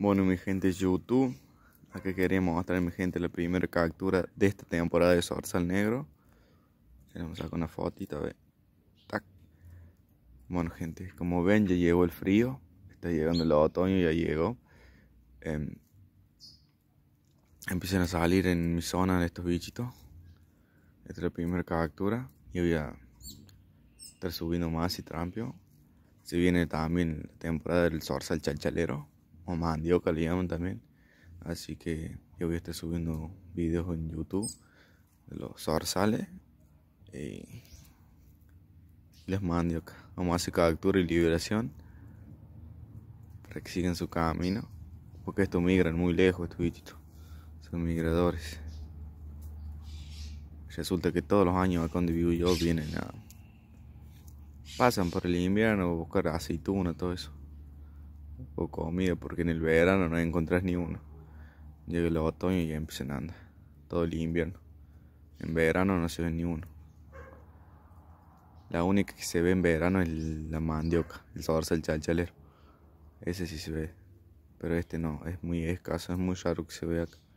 Bueno, mi gente YouTube. Acá queremos mostrar, mi gente, la primera captura de esta temporada de sorsal Negro. Queremos sacar una fotita, a ver. Tac. Bueno, gente, como ven, ya llegó el frío. Está llegando el otoño, ya llegó. Em, empiezan a salir en mi zona estos bichitos. Esta es la primera captura. Yo voy a estar subiendo más y trampio. Se viene también la temporada del sorsal Chalchalero mandioca le llaman también. Así que yo voy a estar subiendo videos en YouTube de los zarzales y les mandioca. Vamos a hacer captura y liberación para que sigan su camino. Porque estos migran muy lejos, estos bichitos. Son migradores. Resulta que todos los años acá donde vivo yo vienen a... Pasan por el invierno a buscar aceituna, todo eso o comida, porque en el verano no encontrás ni uno. Llega el otoño y ya empiezan a andar. Todo el invierno. En verano no se ve ni uno. La única que se ve en verano es la mandioca, el sabor el Ese sí se ve. Pero este no, es muy escaso, es muy raro que se vea acá.